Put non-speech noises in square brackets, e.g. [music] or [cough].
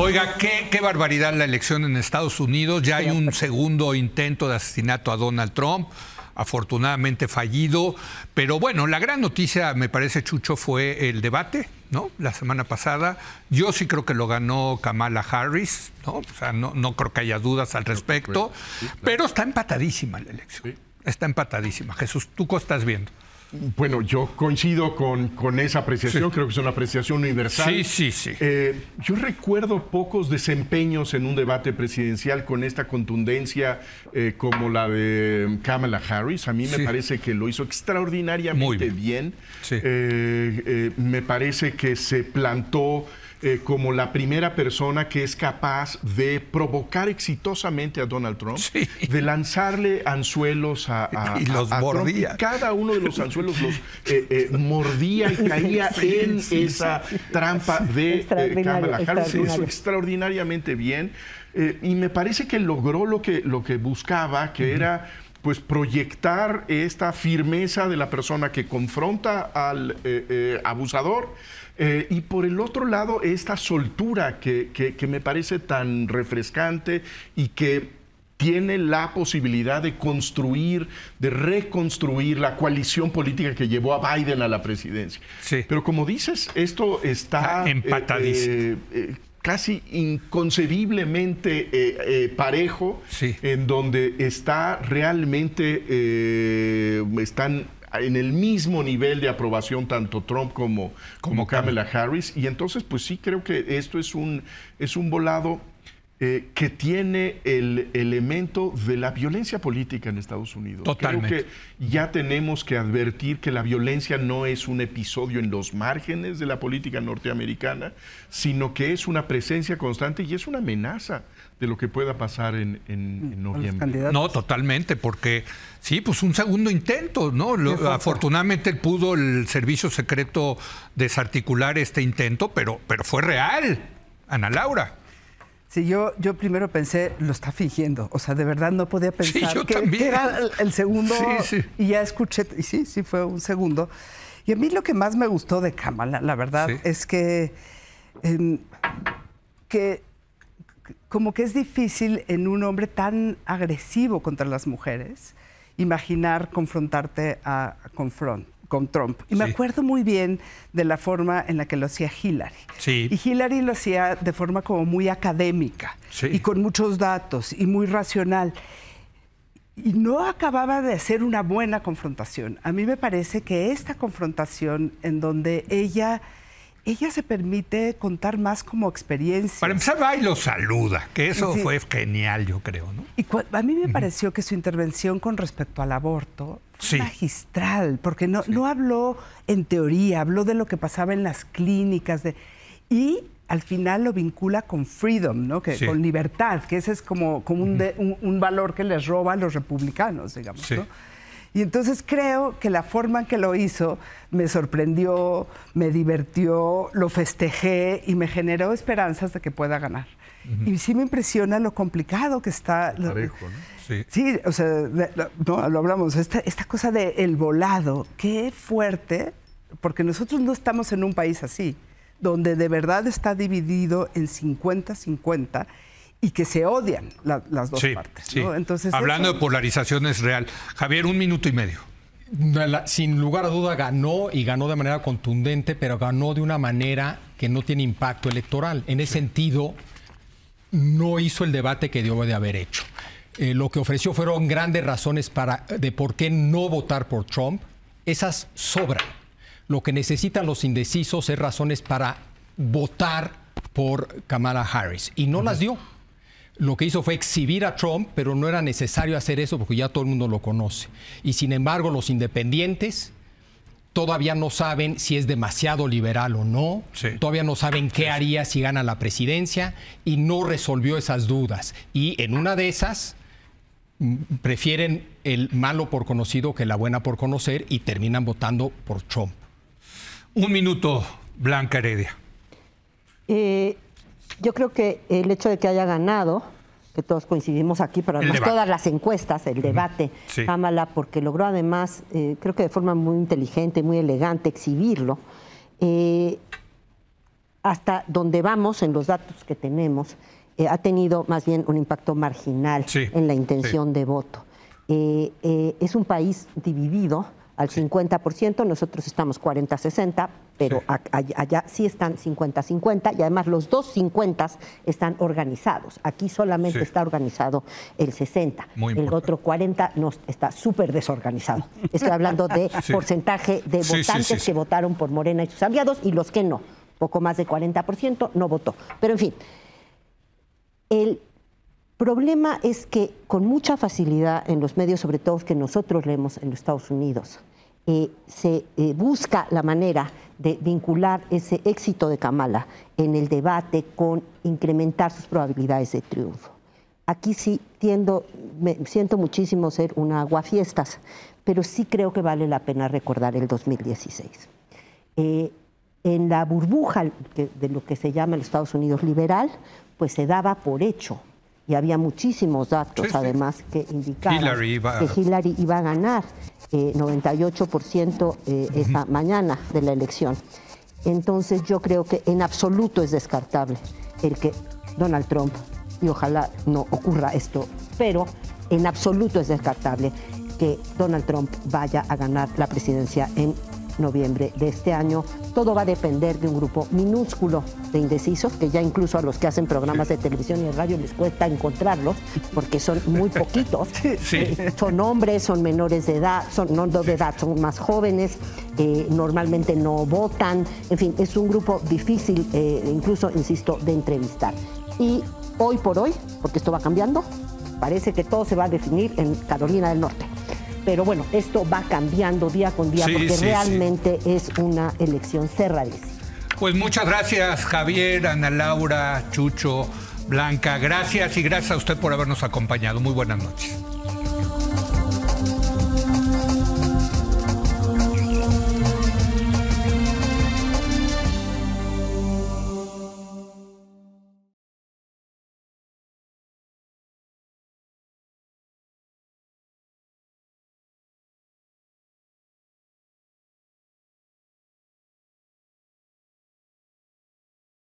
Oiga, qué, barbaridad la elección en Estados Unidos. Ya hay un segundo intento de asesinato a Donald Trump afortunadamente fallido. Pero bueno, la gran noticia, me parece, Chucho, fue el debate, ¿no? La semana pasada. Yo sí creo que lo ganó Kamala Harris, ¿no? O sea, no, no creo que haya dudas al respecto. Pero está empatadísima la elección. Está empatadísima. Jesús, ¿tú cómo estás viendo? Bueno, yo coincido con, esa apreciación, creo que es una apreciación universal. Sí, sí, sí. Eh, yo recuerdo pocos desempeños en un debate presidencial con esta contundencia eh, como la de Kamala Harris. A mí me parece que lo hizo extraordinariamente bien. Eh, me parece que se plantó eh, como la primera persona que es capaz de provocar exitosamente a Donald Trump, de lanzarle anzuelos a, y los mordía. cada uno de los anzuelos los eh, eh, mordía y caía [laughs] en esa trampa de Kamala Harris. Lo hizo extraordinariamente bien y me parece que logró lo que, lo que buscaba, que era pues proyectar esta firmeza de la persona que confronta al eh, eh, abusador eh, y por el otro lado esta soltura que, me parece tan refrescante y que tiene la posibilidad de construir, de reconstruir la coalición política que llevó a Biden a la presidencia. Pero como dices, esto está, empatadísimo casi inconcebiblemente eh, eh, parejo, en donde está realmente, eh, están en el mismo nivel de aprobación tanto Trump como, como, como Kamala Harris. Y entonces, pues sí creo que esto es un, es un volado eh, que tiene el elemento de la violencia política en Estados Unidos. Creo que ya tenemos que advertir que la violencia no es un episodio en los márgenes de la política norteamericana, sino que es una presencia constante y es una amenaza de lo que pueda pasar en, mm, noviembre. No, totalmente, porque sí, pues un segundo intento, ¿no? afortunadamente pudo el servicio secreto desarticular este intento, pero, pero fue real, Ana Laura. Sí, yo, yo primero pensé, lo está fingiendo. O sea, de verdad no podía [laughs] pensar que, era el segundo. Y ya escuché, y sí, sí, fue un segundo. Y a mí lo que más me gustó de Kamala, la verdad, es que, em, como que es difícil en un hombre tan agresivo contra las mujeres imaginar confrontarte a, a confront con Trump. Y me acuerdo muy bien de la forma en la que lo hacía Hillary. Sí. Y Hillary lo hacía de forma como muy académica y con muchos datos y muy racional. Y no acababa de hacer una buena confrontación. A mí me parece que esta confrontación en donde ella ella se permite contar más como experiencia. Para empezar, va y lo saluda, que eso fue genial, yo creo, ¿no? Y a mí me pareció que su intervención con respecto al aborto magistral, porque no, no habló en teoría, habló de lo que pasaba en las clínicas. De, y al final lo vincula con freedom, ¿no? Que, Con libertad, que ese es como, como un, un, valor que les roba a los republicanos, digamos, Y entonces creo que la forma en que lo hizo me sorprendió, me divirtió, lo festejé y me generó esperanzas de que pueda ganar. Y sí me impresiona lo complicado que está. ¿no? Sí. o sea, lo, no, lo hablamos, esta, cosa del el volado, qué fuerte, porque nosotros no estamos en un país así, donde de verdad está dividido en 50-50 y que se odian las dos partes. Entonces, Hablando de polarización es real. Javier, un minuto y medio. Sin lugar a duda ganó y ganó de manera contundente, pero ganó de una manera que no tiene impacto electoral. En ese sentido, no hizo el debate que dio de haber hecho. Eh, lo que ofreció fueron grandes razones para, de por qué no votar por Trump. Esas sobran. Lo que necesitan los indecisos es razones para votar por Kamala Harris. Y no las dio. Lo que hizo fue exhibir a Trump, pero no era necesario hacer eso porque ya todo el mundo lo conoce. Y sin embargo, los independientes todavía no saben si es demasiado liberal o no, todavía no saben qué haría si gana la presidencia y no resolvió esas dudas. Y en una de esas mm, prefieren el malo por conocido que la buena por conocer y terminan votando por Trump. Un minuto, Blanca Heredia. Eh, yo creo que el hecho de que haya ganado todos coincidimos aquí, pero además todas las encuestas, el debate, ámala porque logró además, eh, creo que de forma muy inteligente, muy elegante, exhibirlo. Eh, hasta donde vamos en los datos que tenemos, eh, ha tenido más bien un impacto marginal en la intención de voto. es un país dividido, al 50%, nosotros estamos 40-60, pero allá sí están 50-50 y además los dos 50 están organizados. Aquí solamente está organizado el 60. el otro 40 no, está súper desorganizado. Estoy hablando de [laughs] porcentaje de votantes que votaron por Morena y sus aliados y los que no. Poco más de 40% no votó. Pero en fin, el problema es que con mucha facilidad en los medios, sobre todo que nosotros leemos en los Estados Unidos, eh, se eh, busca la manera de vincular ese éxito de Kamala en el debate con incrementar sus probabilidades de triunfo. Aquí sí tiendo, me siento muchísimo ser una aguafiestas, pero sí creo que vale la pena recordar el 2016. Eh, en la burbuja de lo que se llama el Estados Unidos liberal, pues se daba por hecho y había muchísimos datos además que indicaban que Hillary iba a ganar 98% eh, eh, esta mañana de la elección. Entonces yo creo que en absoluto es descartable el que Donald Trump, y ojalá no ocurra esto, pero en absoluto es descartable que Donald Trump vaya a ganar la presidencia en noviembre de este año todo va a depender de un grupo minúsculo de indecisos, que ya incluso a los que hacen programas de televisión y de radio les cuesta encontrarlos, porque son muy poquitos. [laughs] Eh, son hombres, son menores de edad, son no de edad, son más jóvenes, eh, normalmente no votan. En fin, es un grupo difícil, eh, incluso, insisto, de entrevistar. Y hoy por hoy, porque esto va cambiando, parece que todo se va a definir en Carolina del Norte pero bueno, esto va cambiando día con día porque realmente es una elección cerradísima. Pues muchas gracias Javier, Ana Laura, Chucho, Blanca, gracias y gracias a usted por habernos acompañado. Muy buenas noches.